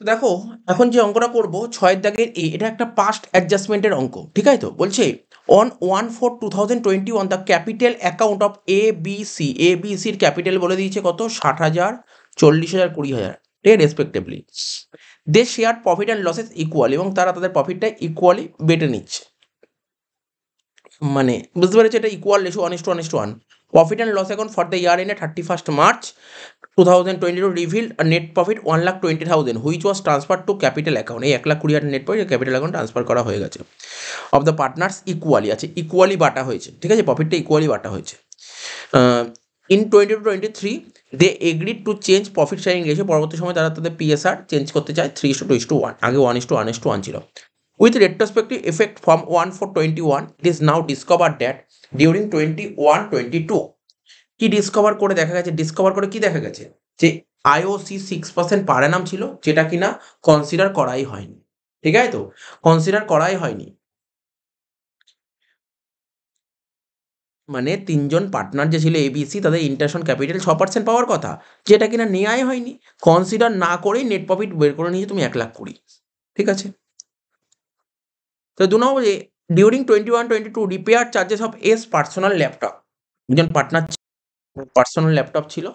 তো দেখো এখন যে অঙ্কটা করব ছয়ের দাগের এ এটা একটা পাস্ট অ্যাডজাস্টমেন্টের অঙ্ক ঠিক আছে তো বলছে on one four two thousand twenty one the capital account of A B C A B সির ক্যাপিটাল বলে দিয়েছে কত ষাট হাজার চল্লিশ হাজার কুড়ি হাজার ঠিক আছে respectively they share profit and losses equal এবং তারা তাদের প্রফিটটা ইকুয়ালি বেটে নিচ্ছে মানে বুঝতে পেরেছি এটা equal ratio one is two one is two one profit and loss account for the year a thirty first March 2022 revealed a net profit 1 lakh 20,000 which was transferred to capital account এই এক লাখ কুড়ি হাজার net profit capital account transfer করা হয়ে গেছে of the partners equally আছে equally বাটা হয়েছে ঠিক আছে প্রফিটটা ইকুয়ালি বাটা হয়েছে in twenty two twenty three they agreed to change profit sharing ratio পরবর্তী সময় তারা তাদের পিএসআর চেঞ্জ করতে চায় three two two is two one আগে one is two one is two one ছিল with retrospective effect from one four twenty one it is now discover that during twenty one twenty two কি discover করে দেখা গেছে discover করে কি দেখা গেছে যে আইওসি সিক্স পার্সেন্ট পার নাম ছিল যেটা কিনা কনসিডার করাই হয়নি ঠিক আছে তো কনসিডার করাই হয়নি মানে তিনজন পার্টনার যে ছিল এবিসি তাদের ইন্টারশন ক্যাপিটাল ছ পার্সেন্ট পাওয়ার কথা যেটা কিনা নেওয়াই হয়নি কনসিডার না করেই নেট প্রফিট বের করে নিয়ে তুমি এক লাখ কুড়ি ঠিক আছে তো দু number during twenty one twenty two repair charges of S personal laptop একজন পার্টনার পার্সোনাল ল্যাপটপ ছিল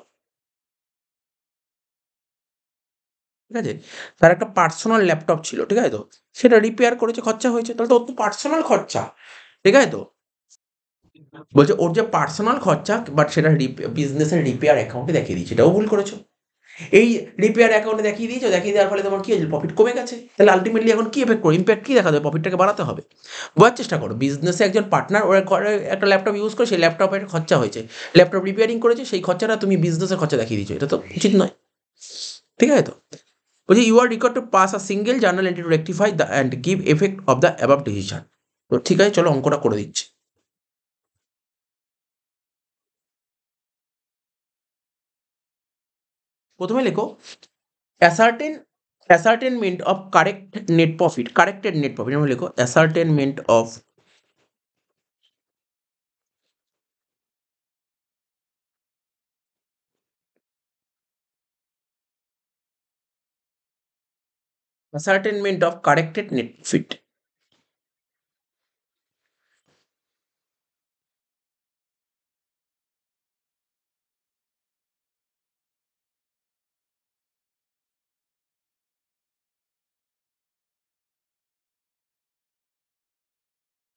ঠিক আছে তার একটা পার্সোনাল ল্যাপটপ ছিল ঠিক আছে তো সেটা রিপেয়ার করেছে খরচা হয়েছে তাহলে তো ওর তো পার্সোনাল খরচা ঠিক আছে তো বলছে ওর যে পার্সোনাল খরচা বাট সেটা বিজনেসের রিপেয়ার অ্যাকাউন্টে দেখিয়ে দিয়েছে এটাও ভুল করেছো এই রিপেয়ার অ্যাকাউন্টে দেখিয়ে দিয়েছো দেখিয়ে দেওয়ার ফলে তোমার কি হয়েছে প্রফিট কমে গেছে তাহলে আলটিমেটলি এখন কী এফেক্ট করো ইম্প্যাক্ট কী দেখা যাবে প্রফিটটাকে বাড়াতে হবে বোঝার চেষ্টা করো বিজনেসে একজন পার্টনার ওরা একটা ল্যাপটপ ইউজ করে সেই ল্যাপটপের খরচা হয়েছে ল্যাপটপ রিপেয়ারিং করেছে সেই খরচাটা তুমি বিজনেসের খরচা দেখিয়ে দিয়েছো এটা তো উচিত নয় ঠিক আছে তো বলছি you are required to pass a single journal entry to rectify the and give effect of the above decision তো ঠিক আছে চলো অঙ্কটা করে দিচ্ছি প্রথমে লেখো ascertain ascertainment of correct net profit corrected net profit আমি লেখো ascertainment of ascertainment of corrected net profit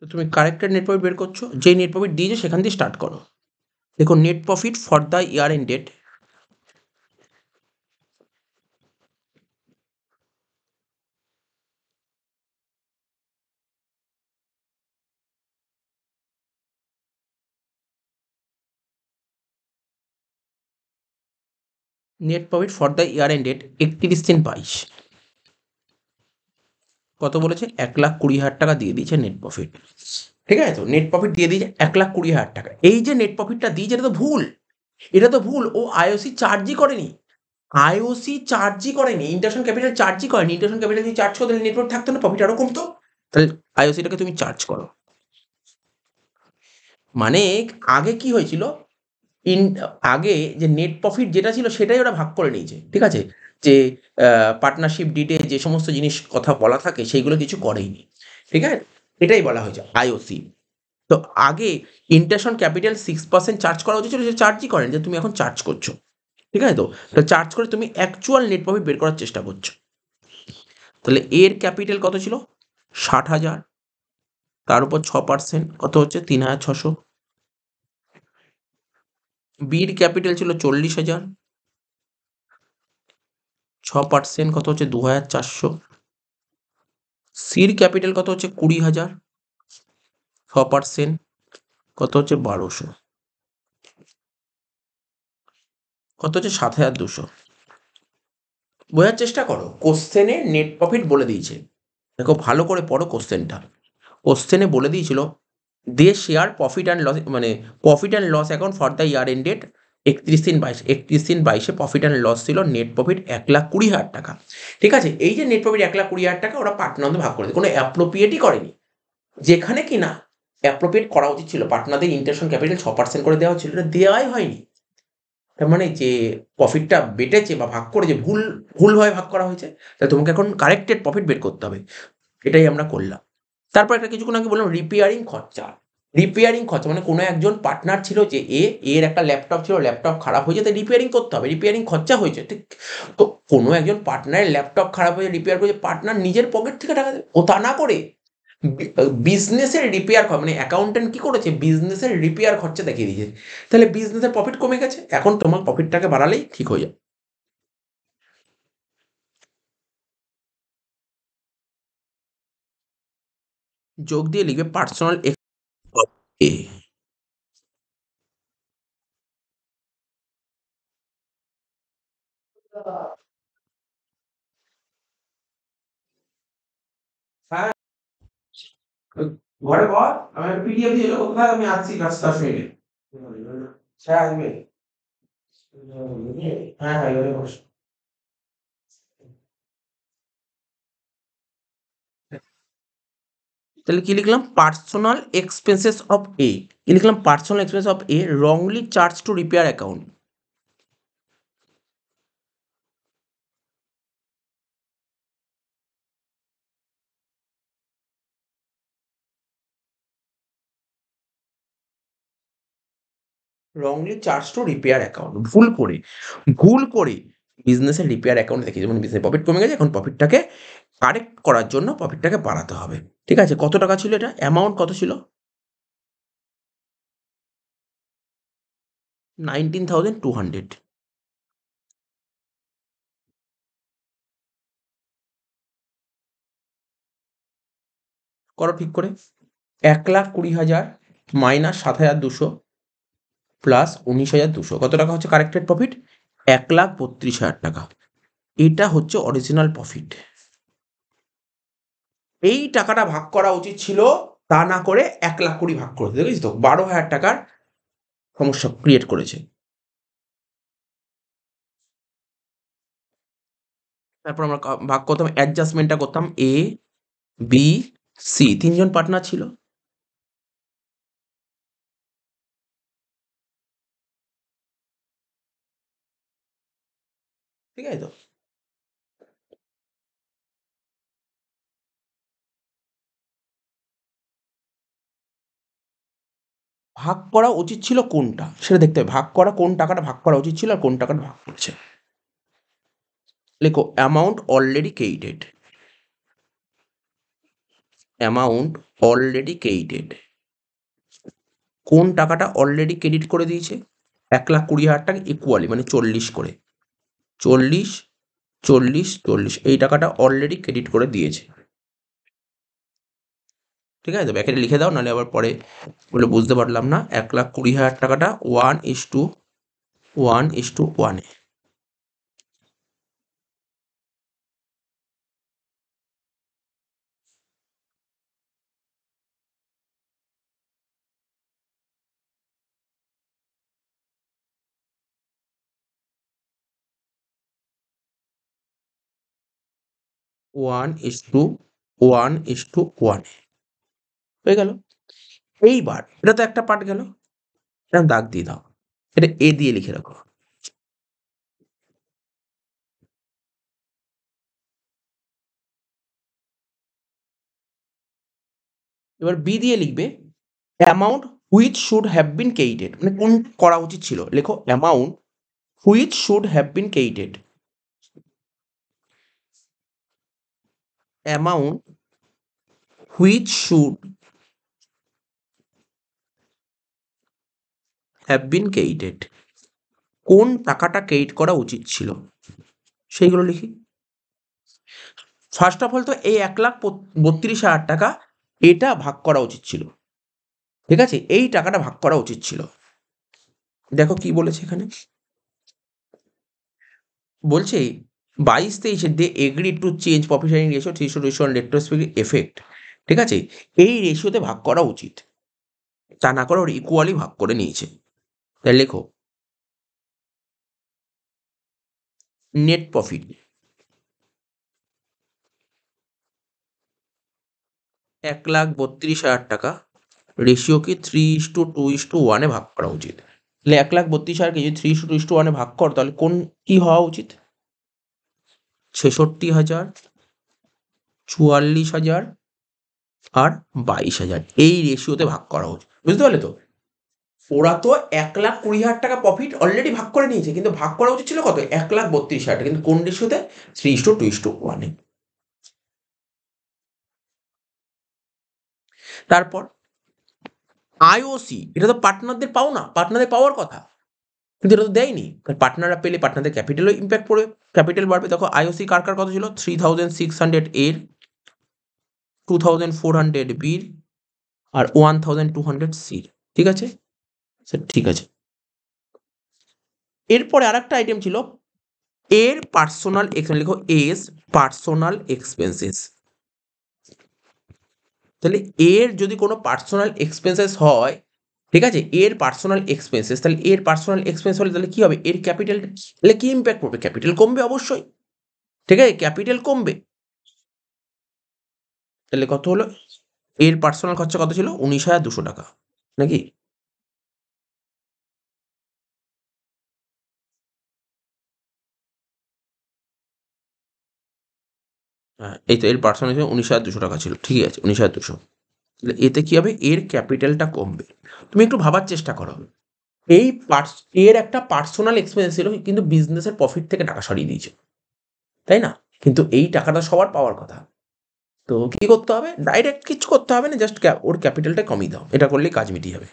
তো তুমি কারেক্টেড নেট প্রফিট বের করছো যে নেট প্রফিট দিয়েছে সেখান দিয়ে স্টার্ট করো দেখো net profit for the year end date net profit for the year end একত্রিশ দিন বাইশ কত বলেছে এক লাখ কুড়ি হাজার টাকা দিয়ে দিয়েছে নেট প্রফিট ঠিক আছে তো নেট প্রফিট দিয়ে দিয়েছে এক লাখ কুড়ি হাজার টাকা এই যে নেট প্রফিটটা দিয়েছে এটা তো ভুল এটা তো ভুল ও আইওসি চার্জই করেনি আইওসি চার্জই করেনি ইন্টারশন ক্যাপিটাল চার্জই করেনি ইন্টারশন ক্যাপিটাল যদি চার্জ করো তাহলে নেটওয়ার্ক থাকতো না প্রফিট আরও কমতো তাহলে আইওসিটাকে তুমি চার্জ করো মানে আগে কি হয়েছিল ইন আগে যে নেট প্রফিট যেটা ছিল সেটাই ওরা ভাগ করে নিয়েছে ঠিক আছে যে পার্টনারশিপ ডিটে যে সমস্ত জিনিস কথা বলা থাকে সেইগুলো কিছু করেইনি ঠিক আছে এটাই বলা হয়েছে আইওসি তো আগে interest on capital six percent charge করা উচিত ছিল যে চার্জই করেন যে তুমি এখন চার্জ করছো ঠিক আছে তো চার্জ করে তুমি অ্যাকচুয়াল নেট প্রফিট বের করার চেষ্টা করছো তাহলে এর ক্যাপিটাল কত ছিল ষাট হাজার তার উপর ছ পার্সেন্ট কত হচ্ছে তিন হাজার ছশো বির ক্যাপিটাল ছিল চল্লিশ হাজার ছ পার্সেন্ট কত হচ্ছে দু হাজার চারশো সির ক্যাপিটাল কত হচ্ছে কুড়ি হাজার ছ পার্সেন্ট কত হচ্ছে বারোশো কত হচ্ছে সাত হাজার দুশো বোঝার চেষ্টা করো কোশ্চেনে নেট প্রফিট বলে দিয়েছে দেখো ভালো করে পড়ো কোশ্চেনটা কোশ্চেনে বলে দিয়েছিল they share profit and loss মানে profit and loss account for the year ended একত্রিশ দিন বাইশ একত্রিশ দিন বাইশে প্রফিট অ্যান্ড লস ছিল নেট প্রফিট এক লাখ কুড়ি হাজার টাকা ঠিক আছে এই যে নেট প্রফিট এক লাখ কুড়ি হাজার টাকা ওরা পার্টনারদের ভাগ করে কোনো অ্যাপ্রোপ্রিয়েটই করেনি যেখানে কি না অ্যাপ্রোপ্রিয়েট করা উচিত ছিল পাটনাদের ইন্টারেশন ক্যাপিটাল ছ পার্সেন্ট করে দেওয়া ছিল এটা দেওয়াই হয়নি তার মানে যে প্রফিটটা বেটেছে বা ভাগ করে যে ভুল ভুলভাবে ভাগ করা হয়েছে তাহলে তোমাকে এখন কারেক্টেড প্রফিট বের করতে হবে এটাই আমরা করলাম তারপর একটা কিছুক্ষণ আগে বললাম রিপেয়ারিং খরচা রিপেয়ারিং খরচা মানে কোনো একজন পার্টনার ছিল যে এ এর একটা ল্যাপটপ ছিল ল্যাপটপ খারাপ হয়েছে তাই রিপেয়ারিং করতে হবে রিপেয়ারিং খরচা হয়েছে ঠিক তো কোনো একজন পার্টনারের ল্যাপটপ খারাপ হয়েছে রিপেয়ার করেছে পার্টনার নিজের পকেট থেকে টাকা দেবে ও তা না করে বিজনেসের রিপেয়ার খরচ মানে অ্যাকাউন্টেন্ট কী করেছে বিজনেসের রিপেয়ার খরচা দেখিয়ে দিয়েছে তাহলে বিজনেসের প্রফিট কমে গেছে এখন তোমার প্রফিটটাকে বাড়ালেই ঠিক হয়ে যাবে যোগ দিয়ে লিখবে পার্সোনাল A. হ্যাঁ। ঘরে বল আমি পিডিএফ দিয়ে এলো কোথায় আমি আসছি রাস্তা শুনে হ্যাঁ হ্যাঁ এবারে তাহলে কি লিখলাম পার্সোনাল এক্সপেন্সেস অফ এ কি লিখলাম personal expense of A wrongly charge to repair account wrongly charge to repair account ভুল করে ভুল করে বিজনেসের রিপেয়ার অ্যাকাউন্ট দেখি যেমন বিজনেস প্রফিট কমে গেছে এখন প্রফিটটাকে কারেক্ট করার জন্য প্রফিটটাকে বাড়াতে হবে ঠিক আছে কত টাকা ছিল এটা অ্যামাউন্ট কত ছিল নাইনটিন থাউজেন্ড টু হান্ড্রেড করো ঠিক করে এক লাখ কুড়ি হাজার মাইনাস সাত হাজার দুশো প্লাস উনিশ হাজার দুশো কত টাকা হচ্ছে কারেক্টেড প্রফিট এক লাখ বত্রিশ হাজার টাকা এটা হচ্ছে অরিজিনাল প্রফিট এই টাকাটা ভাগ করা উচিত ছিল তা না করে এক লাখ কুড়ি ভাগ করে দেখেছি তো বারো হাজার টাকার সমস্যা ক্রিয়েট করেছে তারপর আমরা ভাগ করতাম অ্যাডজাস্টমেন্টটা করতাম এ বি সি তিনজন পার্টনার ছিল ঠিক আছে তো ভাগ করা উচিত ছিল কোনটা সেটা দেখতে হবে ভাগ করা কোন টাকাটা ভাগ করা উচিত ছিল আর কোন টাকাটা ভাগ করেছে লেখো amount already credited amount already credited কোন টাকাটা অলরেডি ক্রেডিট করে দিয়েছে এক লাখ কুড়ি হাজার টাকা ইকুয়ালি মানে চল্লিশ করে চল্লিশ চল্লিশ চল্লিশ এই টাকাটা অলরেডি ক্রেডিট করে দিয়েছে ঠিক আছে ব্যাকেটে লিখে দাও নাহলে আবার পরে বলে বুঝতে পারলাম না এক লাখ কুড়ি হাজার টাকাটা one is two one is to ওয়ানে one is two one is to ওয়ানে হয়ে গেল এইবার এটা তো একটা পার্ট গেল এরকম দাগ দিয়ে দাও এটা এ দিয়ে লিখে রাখো এবার বি দিয়ে লিখবে amount which should have been credited মানে কোন করা উচিত ছিল লেখো amount which should have been credited amount which should have been credited কোন টাকাটা কেইট করা উচিত ছিল সেইগুলো লিখি ফার্স্ট অফ অল তো এই এক লাখ বত্রিশ হাজার টাকা এটা ভাগ করা উচিত ছিল ঠিক আছে এই টাকাটা ভাগ করা উচিত ছিল দেখো কি বলেছে এখানে বলছে বাইশ তেইশে they agree to change profit ratio three show ratio retrospective effect ঠিক আছে এই রেশিওতে ভাগ করা উচিত তা না করে ওর ইকুয়ালি ভাগ করে নিয়েছে তাহলে লেখো নেট প্রফিট এক লাখ বত্রিশ হাজার টাকা রেশিওকে three is to two is to ওয়ানে ভাগ করা উচিত তাহলে এক লাখ বত্রিশ হাজারকে যদি three is to two is to ওয়ানে ভাগ কর তাহলে কোন কি হওয়া উচিত ছেষট্টি হাজার চুয়াল্লিশ হাজার আর বাইশ হাজার এই রেশিওতে ভাগ করা উচিত বুঝতে পারলে তো ওরা তো এক লাখ কুড়ি হাজার টাকা প্রফিট অলরেডি ভাগ করে নিয়েছে কিন্তু ভাগ করা উচিত ছিল কত এক লাখ বত্রিশ হাজার টাকা কিন্তু কোন রেশিওতে থ্রি ইস্টু টু ইস্টু ওয়ানে তারপর আইওসি এটা তো পার্টনারদের পাও না পার্টনারদের পাওয়ার কথা কিন্তু এটা তো দেয়নি পার্টনাররা পেলে পার্টনারদের ক্যাপিটালও ইম্প্যাক্ট পড়বে ক্যাপিটাল বাড়বে দেখো আইওসি কার কার কত ছিল থ্রি থাউজেন্ড সিক্স হান্ড্রেড এর টু থাউজেন্ড ফোর হান্ড্রেড বির আর ওয়ান থাউজেন্ড টু হান্ড্রেড সির ঠিক আছে স্যার ঠিক আছে এরপরে আর একটা আইটেম ছিল এর পার্সোনাল এক্সপেন্স লিখো এস পার্সোনাল এক্সপেন্সেস তাহলে এর যদি কোনো পার্সোনাল এক্সপেন্সেস হয় ঠিক আছে এর পার্সোনাল এক্সপেন্সেস তাহলে এর পার্সোনাল এক্সপেন্স হলে তাহলে কী হবে এর ক্যাপিটাল তাহলে কী ইম্প্যাক্ট পড়বে ক্যাপিটাল কমবে অবশ্যই ঠিক আছে ক্যাপিটাল কমবে তাহলে কত হলো এর পার্সোনাল খরচা কত ছিল উনিশ হাজার দুশো টাকা নাকি হ্যাঁ এই তো এর পার্সোনাল হিসেবে উনিশ হাজার দুশো টাকা ছিল ঠিকই আছে উনিশ হাজার দুশো তাহলে এতে কী হবে এর ক্যাপিটালটা কমবে তুমি একটু ভাবার চেষ্টা করো এই পার্স এর একটা পার্সোনাল এক্সপেন্স ছিল কিন্তু বিজনেসের প্রফিট থেকে টাকা সরিয়ে দিয়েছে তাই না কিন্তু এই টাকাটা সবার পাওয়ার কথা তো কি করতে হবে ডাইরেক্ট কিছু করতে হবে না জাস্ট ওর ক্যাপিটালটা কমিয়ে দাও এটা করলেই কাজ মিটিয়ে যাবে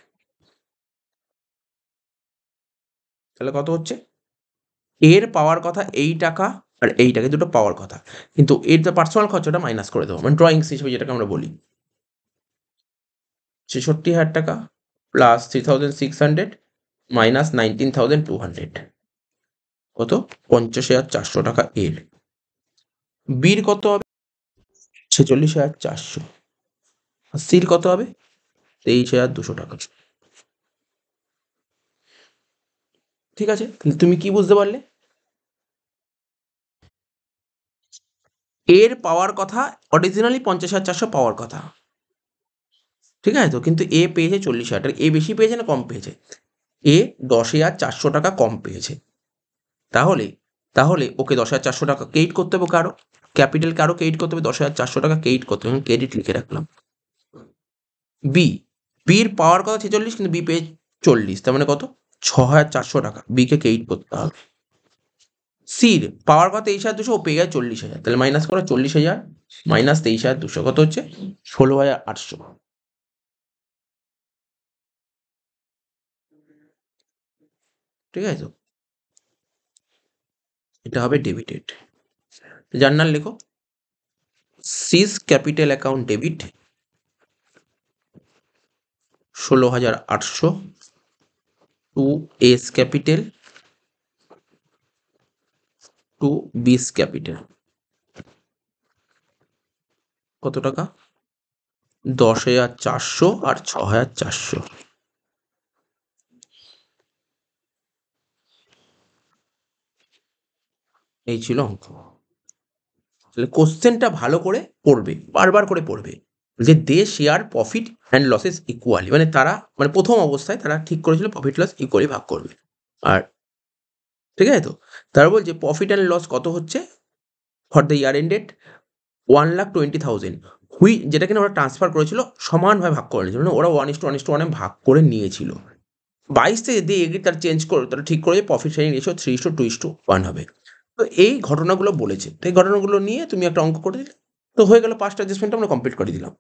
তাহলে কত হচ্ছে এর পাওয়ার কথা এই টাকা আর এইটাকে দুটো পাওয়ার কথা কিন্তু এর যে পার্সোনাল খরচাটা মাইনাস করে দেবো মানে ড্রয়িংস হিসেবে যেটাকে আমরা বলি ছেষট্টি হাজার টাকা plus three thousand six hundred minus nineteen thousand two hundred কত পঞ্চাশ হাজার চারশো টাকা এর বির কত হবে ছেচল্লিশ হাজার চারশো আর সির কত হবে তেইশ হাজার দুশো টাকা ঠিক আছে তুমি কি বুঝতে পারলে এর পাওয়ার কথা অরিজিনালি পঞ্চাশ হাজার চারশো পাওয়ার কথা ঠিক আছে তো কিন্তু এ পেয়েছে চল্লিশ হাজার এ বেশি পেয়েছে না কম পেয়েছে এ দশ হাজার চারশো টাকা কম পেয়েছে তাহলে তাহলে ওকে দশ হাজার চারশো টাকা ক্রেডিট করতে হবে কারো ক্যাপিটালকে আরও ক্রেডিট করতে হবে দশ হাজার চারশো টাকা ক্রেডিট করতে হবে ক্রেডিট লিখে রাখলাম বি বির পাওয়ার কথা ছেচল্লিশ কিন্তু বি পেয়ে চল্লিশ তার মানে কত ছ হাজার চারশো টাকা বিকে ক্রেডিট করতে হবে সির পাওয়ার কত তেইশ হাজার দুশো ও পেয়ে গেছে চল্লিশ হাজার তাহলে মাইনাস করো চল্লিশ হাজার মাইনাস তেইশ হাজার দুশো কত হচ্ছে ষোলো হাজার আটশো ঠিক আছে এটা হবে ডেবিটেড জার্নাল লেখো সিস ক্যাপিটাল অ্যাকাউন্ট ডেবিট ষোলো হাজার আটশো to A's capital to B's capital কত টাকা দশ হাজার চারশো আর ছ হাজার চারশো এই ছিল অঙ্ক তাহলে কোশ্চেনটা ভালো করে পড়বে বারবার করে পড়বে যে they share profit and losses equally মানে তারা মানে প্রথম অবস্থায় তারা ঠিক করেছিল প্রফিট লস ইকুয়ালি ভাগ করবে আর ঠিক আছে তো তার বলছে প্রফিট অ্যান্ড লস কত হচ্ছে for the year ended one lakh twenty thousand which যেটা কিনা ওরা ট্রান্সফার করেছিল সমানভাবে ভাগ করে নিয়েছিল মানে ওরা ওয়ান ইস্টু ওয়ান ইস্টু ওয়ানে ভাগ করে নিয়েছিল বাইশ থেকে দিয়ে এগিয়ে তার চেঞ্জ করে তারা ঠিক করে যে profit sharing ratio three is to two is to one হবে তো এই ঘটনাগুলো বলেছে তো এই ঘটনাগুলো নিয়ে তুমি একটা অঙ্ক করে দিলে তো হয়ে গেলো পাঁচটা অ্যাডজাস্টমেন্ট আমরা কমপ্লিট করে দিলাম